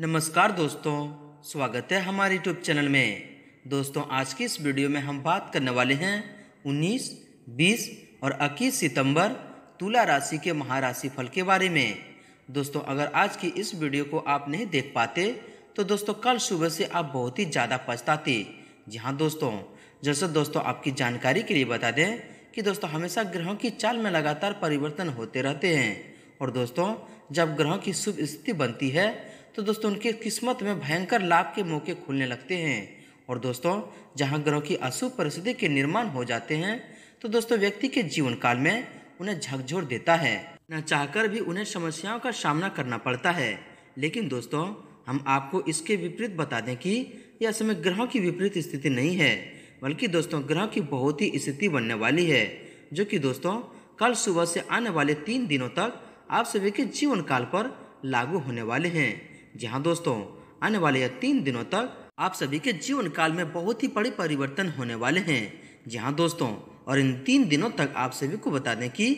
नमस्कार दोस्तों स्वागत है हमारे यूट्यूब चैनल में दोस्तों आज की इस वीडियो में हम बात करने वाले हैं 19, 20 और 21 सितंबर तुला राशि के महाराशि फल के बारे में दोस्तों अगर आज की इस वीडियो को आप नहीं देख पाते तो दोस्तों कल सुबह से आप बहुत ही ज़्यादा पछताते जी हाँ दोस्तों जैसे दोस्तों आपकी जानकारी के लिए बता दें कि दोस्तों हमेशा ग्रहों की चाल में लगातार परिवर्तन होते रहते हैं और दोस्तों जब ग्रहों की शुभ स्थिति बनती है तो दोस्तों उनके किस्मत में भयंकर लाभ के मौके खुलने लगते हैं और दोस्तों जहाँ ग्रहों की अशुभ परिस्थिति के निर्माण हो जाते हैं तो दोस्तों व्यक्ति के जीवन काल में उन्हें झकझोर देता है न चाहकर भी उन्हें समस्याओं का सामना करना पड़ता है लेकिन दोस्तों हम आपको इसके विपरीत बता दें कि यह समय ग्रहों की विपरीत स्थिति नहीं है बल्कि दोस्तों ग्रह की बहुत ही स्थिति बनने वाली है जो कि दोस्तों कल सुबह से आने वाले तीन दिनों तक आप सभी के जीवन काल पर लागू होने वाले हैं जी हाँ दोस्तों आने वाले यह तीन दिनों तक आप सभी के जीवन काल में बहुत ही बड़े परिवर्तन होने वाले हैं जी हाँ दोस्तों और इन तीन दिनों तक आप सभी को बता दें कि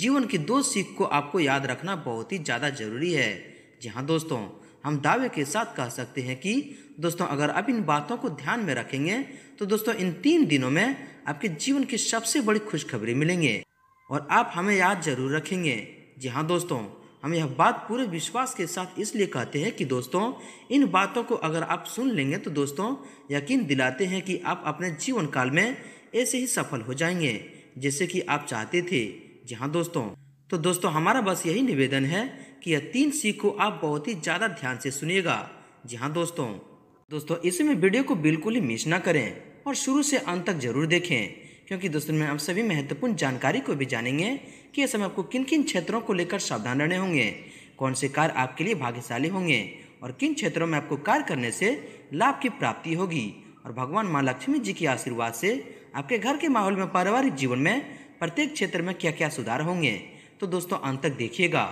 जीवन की दो सीख को आपको याद रखना बहुत ही ज़्यादा जरूरी है जी हाँ दोस्तों हम दावे के साथ कह सकते हैं कि दोस्तों अगर आप इन बातों को ध्यान में रखेंगे तो दोस्तों इन तीन दिनों में आपके जीवन की सबसे बड़ी खुशखबरी मिलेंगे और आप हमें याद जरूर रखेंगे जी हाँ दोस्तों हम यह बात पूरे विश्वास के साथ इसलिए कहते हैं कि दोस्तों इन बातों को अगर आप सुन लेंगे तो दोस्तों यकीन दिलाते हैं कि आप अपने जीवन काल में ऐसे ही सफल हो जाएंगे जैसे कि आप चाहते थे जी हाँ दोस्तों तो दोस्तों हमारा बस यही निवेदन है कि यह तीन सीख को आप बहुत ही ज़्यादा ध्यान से सुनिएगा जी हाँ दोस्तों दोस्तों इसमें वीडियो को बिल्कुल ही मिस ना करें और शुरू से अंत तक जरूर देखें क्योंकि दोस्तों में हम सभी महत्वपूर्ण जानकारी को भी जानेंगे कि इस समय आपको किन किन क्षेत्रों को लेकर सावधान रहने होंगे कौन से कार्य आपके लिए भाग्यशाली होंगे और किन क्षेत्रों में आपको कार्य करने से लाभ की प्राप्ति होगी और भगवान माँ लक्ष्मी जी के आशीर्वाद से आपके घर के माहौल में पारिवारिक जीवन में प्रत्येक क्षेत्र में क्या क्या सुधार होंगे तो दोस्तों अंत तक देखिएगा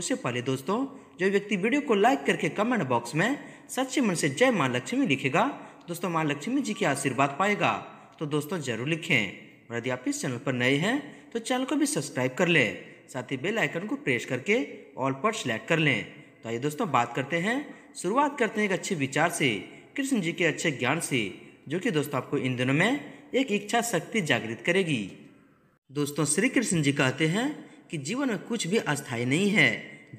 उससे पहले दोस्तों जो व्यक्ति वीडियो को लाइक करके कमेंट बॉक्स में सच्चे मन से जय माँ लक्ष्मी लिखेगा दोस्तों माँ लक्ष्मी जी के आशीर्वाद पाएगा तो दोस्तों जरूर लिखें और यदि आप इस चैनल पर नए हैं तो चैनल को भी सब्सक्राइब कर लें साथ ही बेल आइकन को प्रेस करके ऑल पर सेलेक्ट कर लें तो आइए दोस्तों बात करते हैं शुरुआत करते हैं एक अच्छे विचार से कृष्ण जी के अच्छे ज्ञान से जो कि दोस्तों आपको इन दिनों में एक इच्छा शक्ति जागृत करेगी दोस्तों श्री कृष्ण जी कहते हैं कि जीवन में कुछ भी अस्थायी नहीं है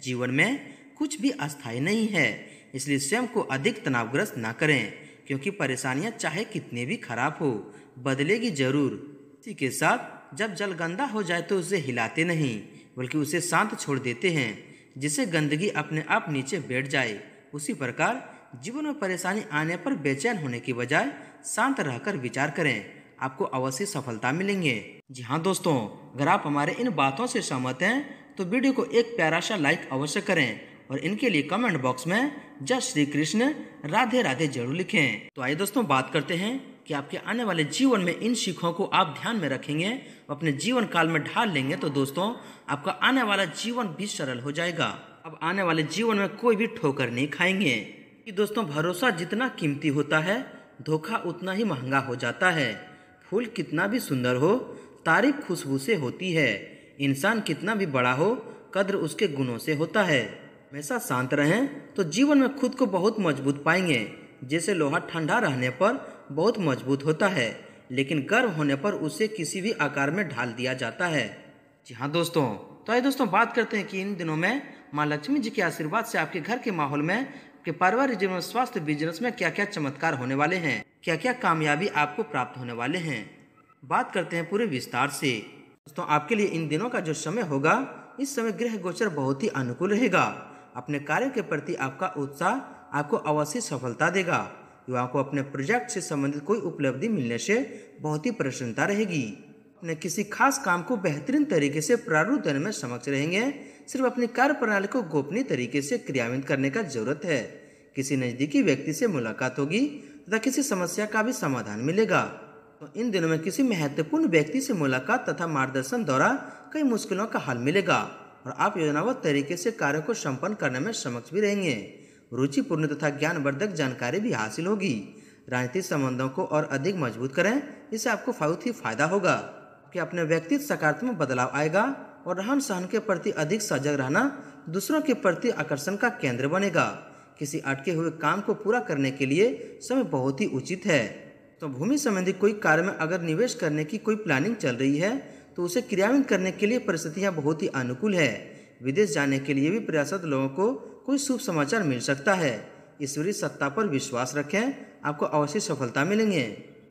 जीवन में कुछ भी अस्थायी नहीं है इसलिए स्वयं को अधिक तनावग्रस्त ना करें क्योंकि परेशानियां चाहे कितने भी खराब हो बदलेगी जरूर इसी के साथ जब जल गंदा हो जाए तो उसे हिलाते नहीं बल्कि उसे शांत छोड़ देते हैं जिससे गंदगी अपने आप नीचे बैठ जाए उसी प्रकार जीवन में परेशानी आने पर बेचैन होने की बजाय शांत रहकर विचार करें आपको अवश्य सफलता मिलेंगे जी हाँ दोस्तों अगर आप हमारे इन बातों से सहमत हैं तो वीडियो को एक प्यारा सा लाइक अवश्य करें और इनके लिए कमेंट बॉक्स में जय श्री कृष्ण राधे राधे जरूर लिखें तो आइए दोस्तों बात करते हैं कि आपके आने वाले जीवन में इन सीखों को आप ध्यान में रखेंगे अपने जीवन काल में ढाल लेंगे तो दोस्तों आपका आने वाला जीवन भी सरल हो जाएगा अब आने वाले जीवन में कोई भी ठोकर नहीं खाएंगे कि दोस्तों भरोसा जितना कीमती होता है धोखा उतना ही महंगा हो जाता है फूल कितना भी सुंदर हो तारीफ खुशबू से होती है इंसान कितना भी बड़ा हो कद्र उसके गुणों से होता है हमेशा शांत रहें तो जीवन में खुद को बहुत मजबूत पाएंगे जैसे लोहा ठंडा रहने पर बहुत मजबूत होता है लेकिन गर्म होने पर उसे किसी भी आकार में ढाल दिया जाता है जी हाँ दोस्तों तो आइए दोस्तों बात करते हैं कि इन दिनों में माँ लक्ष्मी जी के आशीर्वाद से आपके घर के माहौल में के पारिवारिक जीवन स्वास्थ्य बिजनेस में क्या क्या चमत्कार होने वाले हैं क्या क्या कामयाबी आपको प्राप्त होने वाले हैं बात करते हैं पूरे विस्तार से दोस्तों आपके लिए इन दिनों का जो समय होगा इस समय ग्रह गोचर बहुत ही अनुकूल रहेगा अपने कार्य के प्रति आपका उत्साह आपको अवश्य सफलता देगा युवाओं को अपने प्रोजेक्ट से संबंधित कोई उपलब्धि मिलने से बहुत ही प्रसन्नता रहेगी अपने किसी खास काम को बेहतरीन तरीके से देने में समक्ष रहेंगे सिर्फ अपनी कार्य प्रणाली को गोपनीय तरीके से क्रियान्वित करने का जरूरत है किसी नज़दीकी व्यक्ति से मुलाकात होगी तथा किसी समस्या का भी समाधान मिलेगा तो इन दिनों में किसी महत्वपूर्ण व्यक्ति से मुलाकात तथा मार्गदर्शन द्वारा कई मुश्किलों का हल मिलेगा और आप योजनाबद्ध तरीके से कार्य को संपन्न करने में समक्ष भी रहेंगे रुचिपूर्ण तथा ज्ञानवर्धक जानकारी भी हासिल होगी राजनीतिक संबंधों को और अधिक मजबूत करें इससे आपको बहुत ही फायदा होगा कि अपने व्यक्तित्व सकारात्मक बदलाव आएगा और रहन सहन के प्रति अधिक सजग रहना दूसरों के प्रति आकर्षण का केंद्र बनेगा किसी अटके हुए काम को पूरा करने के लिए समय बहुत ही उचित है तो भूमि संबंधी कोई कार्य में अगर निवेश करने की कोई प्लानिंग चल रही है तो उसे क्रियान्वित करने के लिए परिस्थितियाँ बहुत ही अनुकूल है विदेश जाने के लिए भी प्रयासरत लोगों को कोई शुभ समाचार मिल सकता है ईश्वरीय सत्ता पर विश्वास रखें आपको अवश्य सफलता मिलेंगे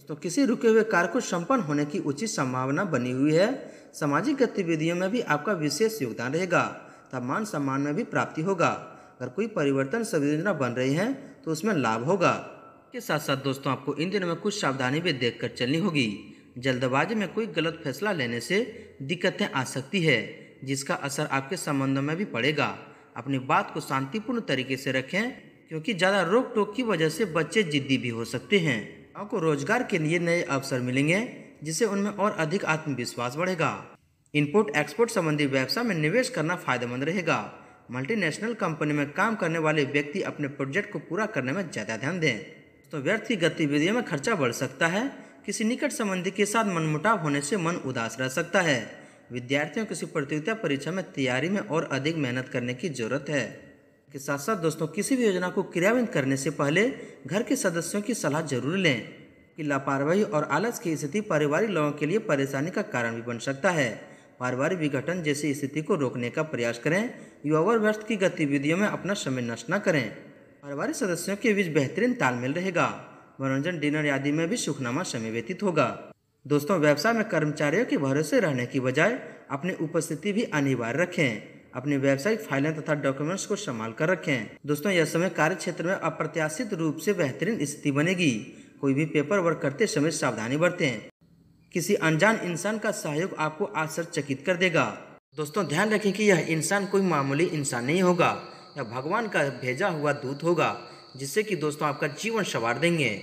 तो किसी रुके हुए कार्य को संपन्न होने की उचित संभावना बनी हुई है सामाजिक गतिविधियों में भी आपका विशेष योगदान रहेगा तब मान सम्मान में भी प्राप्ति होगा अगर कोई परिवर्तन संवेदना बन रही है तो उसमें लाभ होगा के साथ साथ दोस्तों आपको इन दिनों में कुछ सावधानी भी देख कर चलनी होगी जल्दबाजी में कोई गलत फैसला लेने से दिक्कतें आ सकती है जिसका असर आपके संबंधों में भी पड़ेगा अपनी बात को शांतिपूर्ण तरीके से रखें क्योंकि ज़्यादा रोक टोक की वजह से बच्चे जिद्दी भी हो सकते हैं को रोजगार के लिए नए अवसर मिलेंगे जिससे उनमें और अधिक आत्मविश्वास बढ़ेगा इनपुट एक्सपोर्ट संबंधी व्यवसाय में निवेश करना फायदेमंद रहेगा मल्टीनेशनल कंपनी में काम करने वाले व्यक्ति अपने प्रोजेक्ट को पूरा करने में ज़्यादा ध्यान दें तो व्यर्थ की गतिविधियों में खर्चा बढ़ सकता है किसी निकट संबंधी के साथ मनमुटाव होने से मन उदास रह सकता है विद्यार्थियों किसी प्रतियोगिता परीक्षा में तैयारी में और अधिक मेहनत करने की जरूरत है के साथ साथ दोस्तों किसी भी योजना को क्रियान्वित करने से पहले घर के सदस्यों की सलाह जरूर लें कि लापरवाही और आलस की स्थिति पारिवारिक लोगों के लिए परेशानी का कारण भी बन सकता है पारिवारिक विघटन जैसी स्थिति को रोकने का प्रयास करें युवा व्यस्त की गतिविधियों में अपना समय नष्ट न करें पारिवारिक सदस्यों के बीच बेहतरीन तालमेल रहेगा मनोरंजन डिनर आदि में भी सुखनामा समय व्यतीत होगा दोस्तों व्यवसाय में कर्मचारियों के भरोसे रहने की बजाय अपनी उपस्थिति भी अनिवार्य रखें अपने व्यावसायिक फाइलें तथा डॉक्यूमेंट्स को संभाल कर रखें दोस्तों यह समय कार्य क्षेत्र में अप्रत्याशित रूप से बेहतरीन स्थिति बनेगी कोई भी पेपर वर्क करते समय सावधानी बरतें किसी अनजान इंसान का सहयोग आपको आश्चर्यचकित कर देगा दोस्तों ध्यान रखें कि यह इंसान कोई मामूली इंसान नहीं होगा यह भगवान का भेजा हुआ दूत होगा जिससे कि दोस्तों आपका जीवन संवार देंगे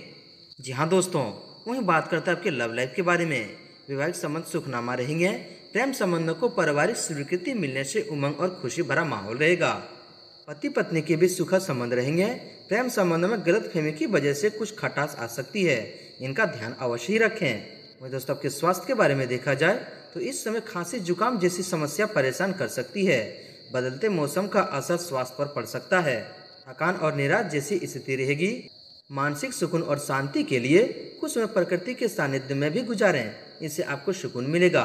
जी हाँ दोस्तों वहीं बात करते हैं आपके लव लाइफ के बारे में वैवाहिक संबंध सुखनामा रहेंगे प्रेम संबंधों को पारिवारिक स्वीकृति मिलने से उमंग और खुशी भरा माहौल रहेगा पति पत्नी के बीच सुखद संबंध रहेंगे प्रेम संबंध में गलत फहमी की वजह से कुछ खटास आ सकती है इनका ध्यान अवश्य ही रखें वही दोस्तों आपके स्वास्थ्य के बारे में देखा जाए तो इस समय खांसी जुकाम जैसी समस्या परेशान कर सकती है बदलते मौसम का असर स्वास्थ्य पर पड़ सकता है थकान और निराश जैसी स्थिति रहेगी मानसिक सुकून और शांति के लिए कुछ समय प्रकृति के सानिध्य में भी गुजारें इससे आपको सुकून मिलेगा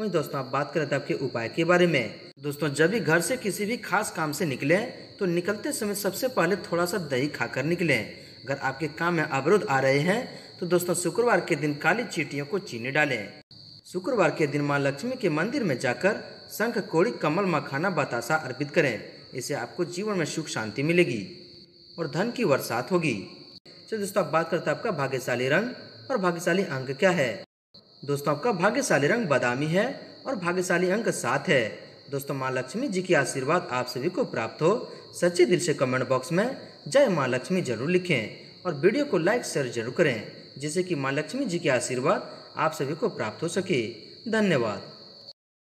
वही दोस्तों आप बात करें तो आपके उपाय के बारे में दोस्तों जब भी घर से किसी भी खास काम से निकले तो निकलते समय सबसे पहले थोड़ा सा दही खाकर निकले अगर आपके काम में अवरोध आ रहे हैं तो दोस्तों शुक्रवार के दिन काली चीटियों को चीनी डालें शुक्रवार के दिन माँ लक्ष्मी के मंदिर में जाकर शंख कोड़ी कमल मखाना बताशा अर्पित करें इससे आपको जीवन में सुख शांति मिलेगी और धन की बरसात होगी चलिए दोस्तों आप बात करते हैं आपका भाग्यशाली रंग और भाग्यशाली अंक क्या है दोस्तों आपका भाग्यशाली रंग बादामी है और भाग्यशाली अंक सात है दोस्तों माँ लक्ष्मी जी की आशीर्वाद आप सभी को प्राप्त हो सच्चे दिल से कमेंट बॉक्स में जय माँ लक्ष्मी जरूर लिखें और वीडियो को लाइक शेयर जरूर करें जिससे कि माँ लक्ष्मी जी के आशीर्वाद आप सभी को प्राप्त हो सके धन्यवाद